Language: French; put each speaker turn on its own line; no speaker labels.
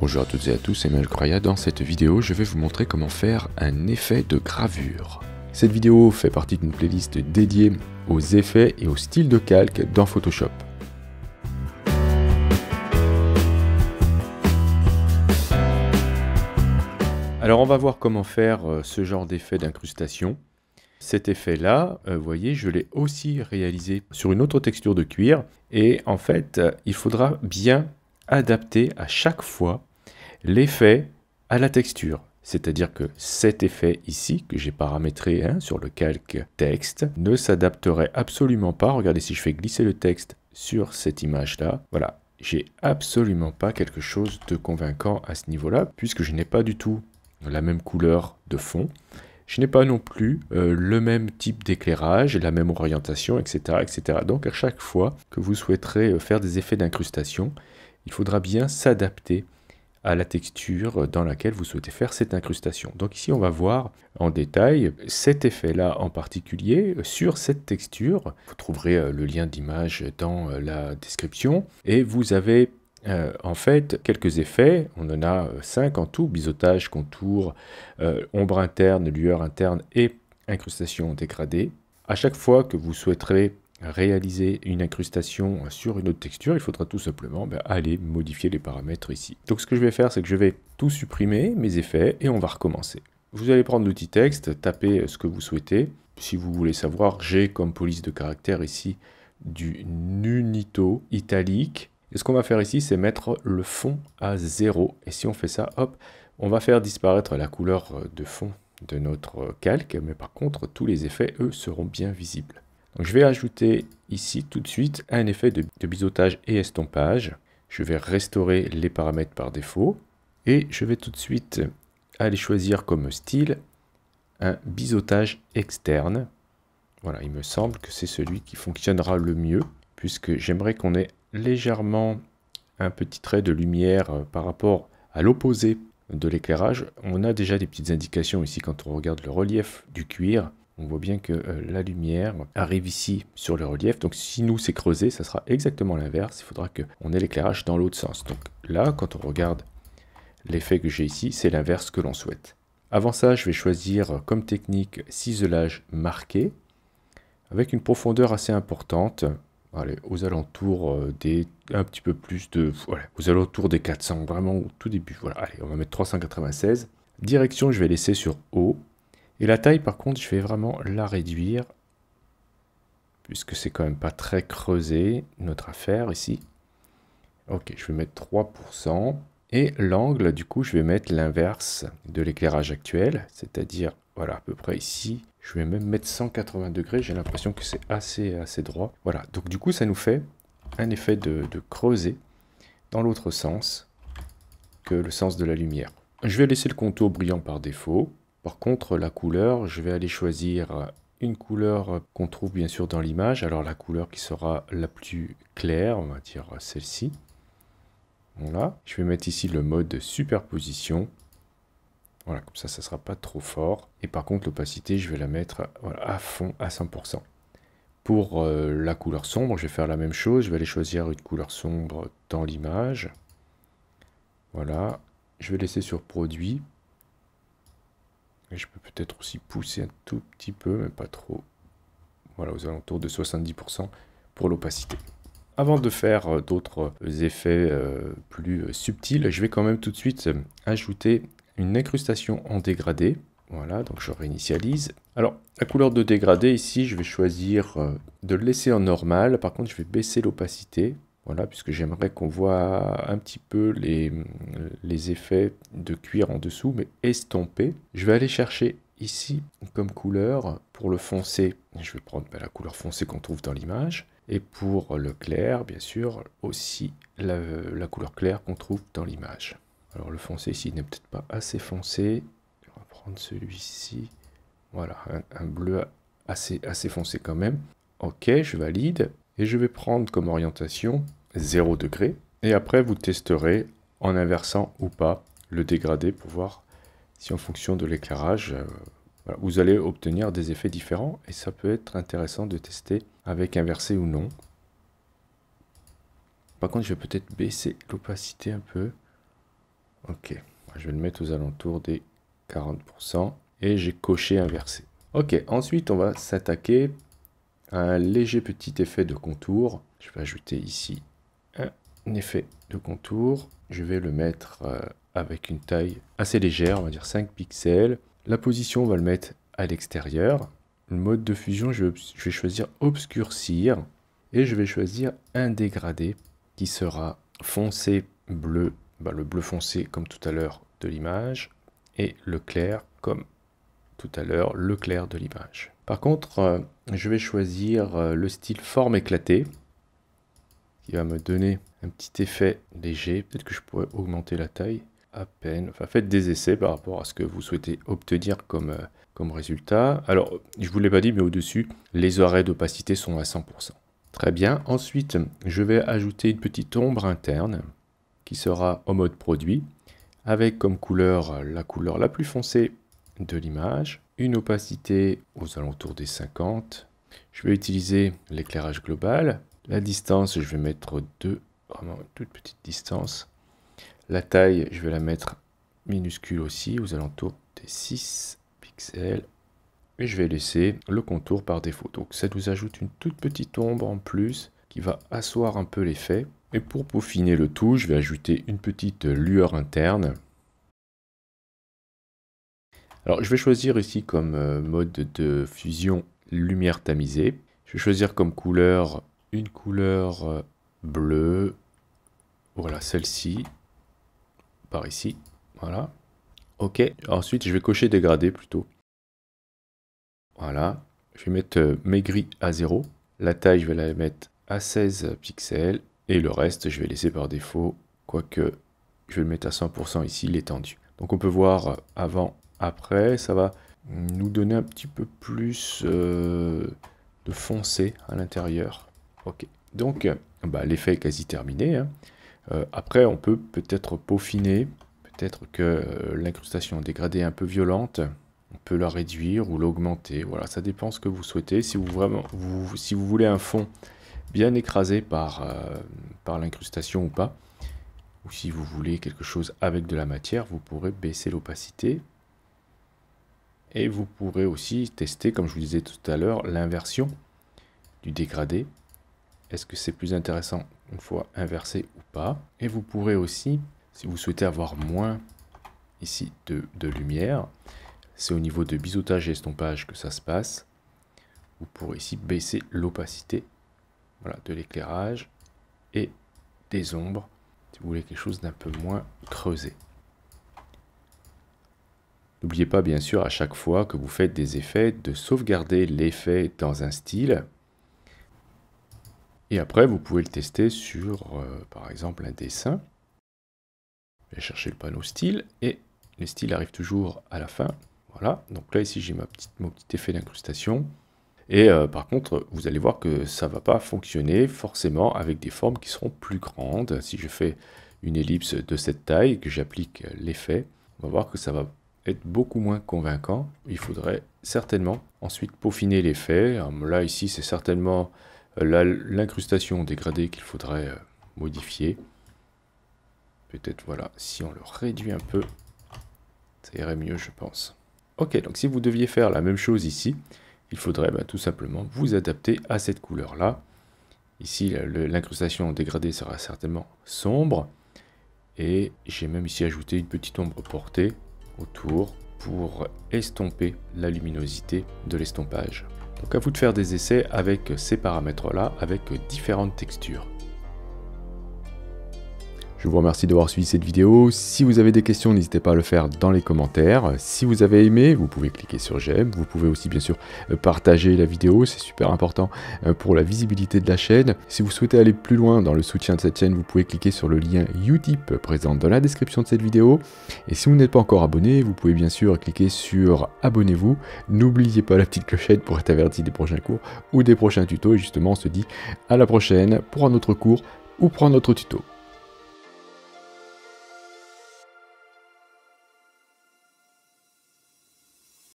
Bonjour à toutes et à tous, c'est CROYA. Dans cette vidéo, je vais vous montrer comment faire un effet de gravure. Cette vidéo fait partie d'une playlist dédiée aux effets et aux styles de calque dans Photoshop. Alors on va voir comment faire euh, ce genre d'effet d'incrustation. Cet effet-là, euh, vous voyez, je l'ai aussi réalisé sur une autre texture de cuir. Et en fait, euh, il faudra bien adapter à chaque fois l'effet à la texture. C'est-à-dire que cet effet ici, que j'ai paramétré hein, sur le calque texte, ne s'adapterait absolument pas. Regardez, si je fais glisser le texte sur cette image-là, voilà, j'ai absolument pas quelque chose de convaincant à ce niveau-là, puisque je n'ai pas du tout la même couleur de fond. Je n'ai pas non plus euh, le même type d'éclairage, la même orientation, etc., etc. Donc à chaque fois que vous souhaiterez euh, faire des effets d'incrustation, il faudra bien s'adapter la texture dans laquelle vous souhaitez faire cette incrustation. Donc ici, on va voir en détail cet effet-là en particulier sur cette texture. Vous trouverez euh, le lien d'image dans euh, la description. Et vous avez euh, en fait, quelques effets, on en a cinq en tout, biseautage, contour, ombre interne, lueur interne et incrustation dégradée. À chaque fois que vous souhaiterez réaliser une incrustation sur une autre texture, il faudra tout simplement ben, aller modifier les paramètres ici. Donc ce que je vais faire, c'est que je vais tout supprimer, mes effets, et on va recommencer. Vous allez prendre l'outil texte, taper ce que vous souhaitez. Si vous voulez savoir, j'ai comme police de caractère ici du nunito italique. Et ce qu'on va faire ici, c'est mettre le fond à 0. Et si on fait ça, hop, on va faire disparaître la couleur de fond de notre calque, mais par contre, tous les effets, eux, seront bien visibles je vais ajouter ici tout de suite un effet de, de biseautage et estompage. Je vais restaurer les paramètres par défaut et je vais tout de suite aller choisir comme style un biseautage externe. Voilà, il me semble que c'est celui qui fonctionnera le mieux puisque j'aimerais qu'on ait légèrement un petit trait de lumière euh, par rapport à l'opposé de l'éclairage. On a déjà des petites indications ici quand on regarde le relief du cuir on voit bien que euh, la lumière arrive ici sur le relief. Donc si nous c'est creusé, ça sera exactement l'inverse. Il faudra qu'on ait l'éclairage dans l'autre sens. Donc là, quand on regarde l'effet que j'ai ici, c'est l'inverse que l'on souhaite. Avant ça, je vais choisir euh, comme technique ciselage marqué avec une profondeur assez importante. Allez, aux alentours euh, des un petit peu plus de voilà, aux alentours des 400 vraiment au tout début. Voilà, allez, on va mettre 396. Direction, je vais laisser sur haut et la taille, par contre, je vais vraiment la réduire, puisque c'est quand même pas très creusé, notre affaire ici. Ok, je vais mettre 3%. Et l'angle, du coup, je vais mettre l'inverse de l'éclairage actuel, c'est-à-dire, voilà, à peu près ici. Je vais même mettre 180 degrés, j'ai l'impression que c'est assez, assez droit. Voilà, donc du coup, ça nous fait un effet de, de creuser dans l'autre sens que le sens de la lumière. Je vais laisser le contour brillant par défaut contre, la couleur, je vais aller choisir une couleur qu'on trouve bien sûr dans l'image. Alors la couleur qui sera la plus claire, on va dire celle-ci. Voilà. Je vais mettre ici le mode superposition. Voilà, comme ça, ça sera pas trop fort. Et par contre, l'opacité, je vais la mettre à fond, à 100%. Pour euh, la couleur sombre, je vais faire la même chose. Je vais aller choisir une couleur sombre dans l'image. Voilà. Je vais laisser sur produit je peux peut-être aussi pousser un tout petit peu, mais pas trop. Voilà, aux alentours de 70% pour l'opacité. Avant de faire euh, d'autres euh, effets euh, plus subtils, je vais quand même tout de suite ajouter une incrustation en dégradé. Voilà, donc je réinitialise. Alors, la couleur de dégradé ici, je vais choisir de le laisser en normal. Par contre, je vais baisser l'opacité voilà, puisque j'aimerais qu'on voit un petit peu les, effets de cuir en dessous, mais estompés. Je vais aller chercher ici comme couleur pour le foncé. Je vais prendre ben, la couleur foncée qu'on trouve dans l'image. Et pour le clair, bien sûr, aussi la, couleur claire qu'on trouve dans l'image. Alors le foncé ici n'est peut-être pas assez foncé. On va prendre celui-ci. Voilà, un, bleu assez, assez foncé quand même. Ok, je valide. Et je vais prendre comme orientation 0 degré. Et après, vous testerez en inversant ou pas le dégradé pour voir si en fonction de l'éclairage, euh, vous allez obtenir des effets différents. Et ça peut être intéressant de tester avec inversé ou non. Par contre, je vais peut-être baisser l'opacité un peu. Ok, je vais le mettre aux alentours des 40% et j'ai coché inversé. Ok, ensuite on va s'attaquer à un léger petit effet de contour. Je vais ajouter ici effet de contour. Je vais le mettre euh, avec une taille assez légère, on va dire 5 pixels. La position, on va le mettre à l'extérieur. Le mode de fusion, je vais choisir obscurcir et je vais choisir un dégradé qui sera foncé bleu, bah, le bleu foncé comme tout à l'heure de l'image et le clair comme tout à l'heure le clair de l'image. Par contre, euh, je vais choisir euh, le style forme éclatée qui va me donner un petit effet léger. Peut-être que je pourrais augmenter la taille à peine. Enfin, faites des essais par rapport à ce que vous souhaitez obtenir comme, euh, comme résultat. Alors, je vous l'ai pas dit, mais au-dessus, les arrêts d'opacité sont à 100%. Très bien. Ensuite, je vais ajouter une petite ombre interne qui sera au mode produit avec comme couleur euh, la couleur la plus foncée de l'image, une opacité aux alentours des 50. Je vais utiliser l'éclairage global. La distance, je vais mettre 2 vraiment une toute petite distance. La taille, je vais la mettre minuscule aussi, aux alentours des 6 pixels. Et je vais laisser le contour par défaut. Donc ça nous ajoute une toute petite ombre en plus qui va asseoir un peu l'effet. Et pour peaufiner le tout, je vais ajouter une petite lueur interne. Alors je vais choisir ici comme euh, mode de fusion lumière tamisée. Je vais choisir comme couleur une couleur euh, Bleu. voilà celle-ci, par ici, voilà. Ok, ensuite je vais cocher dégradé plutôt. Voilà, je vais mettre euh, mes gris à 0. La taille, je vais la mettre à 16 pixels. Et le reste, je vais laisser par défaut, quoique je vais le mettre à 100% ici, l'étendue. Donc on peut voir euh, avant, après, ça va nous donner un petit peu plus euh, de foncé à l'intérieur. Ok, donc bah, l'effet est quasi terminé. Hein. Euh, après, on peut peut-être peaufiner, peut-être que euh, l'incrustation dégradée est un peu violente, on peut la réduire ou l'augmenter. Voilà, ça dépend ce que vous souhaitez. Si vous, vraiment, si vous voulez un fond bien écrasé par, euh, par l'incrustation ou pas, ou si vous voulez quelque chose avec de la matière, vous pourrez baisser l'opacité. Et vous pourrez aussi tester, comme je vous disais tout à l'heure, l'inversion du dégradé est-ce que c'est plus intéressant une fois inversé ou pas. Et vous pourrez aussi, si vous souhaitez avoir moins ici de, lumière, c'est au niveau de biseautage et estompage que ça se passe. Vous pourrez ici baisser l'opacité de l'éclairage et des ombres si vous voulez quelque chose d'un peu moins creusé. N'oubliez pas bien sûr à chaque fois que vous faites des effets de sauvegarder l'effet dans un style et après, vous pouvez le tester sur, euh, par exemple, un dessin. Je vais chercher le panneau style et les styles arrivent toujours à la fin. Voilà, donc là ici j'ai mon petit effet d'incrustation. Et euh, par contre, vous allez voir que ça ne va pas fonctionner forcément avec des formes qui seront plus grandes. Si je fais une ellipse de cette taille que j'applique l'effet, on va voir que ça va être beaucoup moins convaincant. Il faudrait certainement ensuite peaufiner l'effet. Là ici c'est certainement l'incrustation dégradée qu'il faudrait euh, modifier. Peut-être, voilà, si on le réduit un peu, ça irait mieux, je pense. Ok, donc si vous deviez faire la même chose ici, il faudrait bah, tout simplement vous adapter à cette couleur-là. Ici, l'incrustation dégradée sera certainement sombre. Et j'ai même ici ajouté une petite ombre portée autour pour estomper la luminosité de l'estompage. Donc à vous de faire des essais avec ces paramètres-là, avec différentes textures. Je vous remercie d'avoir suivi cette vidéo. Si vous avez des questions, n'hésitez pas à le faire dans les commentaires. Si vous avez aimé, vous pouvez cliquer sur j'aime. Vous pouvez aussi bien sûr euh, partager la vidéo, c'est super important euh, pour la visibilité de la chaîne. Si vous souhaitez aller plus loin dans le soutien de cette chaîne, vous pouvez cliquer sur le lien Utip présent dans la description de cette vidéo. Et si vous n'êtes pas encore abonné, vous pouvez bien sûr cliquer sur abonnez-vous. N'oubliez pas la petite clochette pour être averti des prochains cours ou des prochains tutos. Et justement, on se dit à la prochaine pour un autre cours ou pour un autre tuto.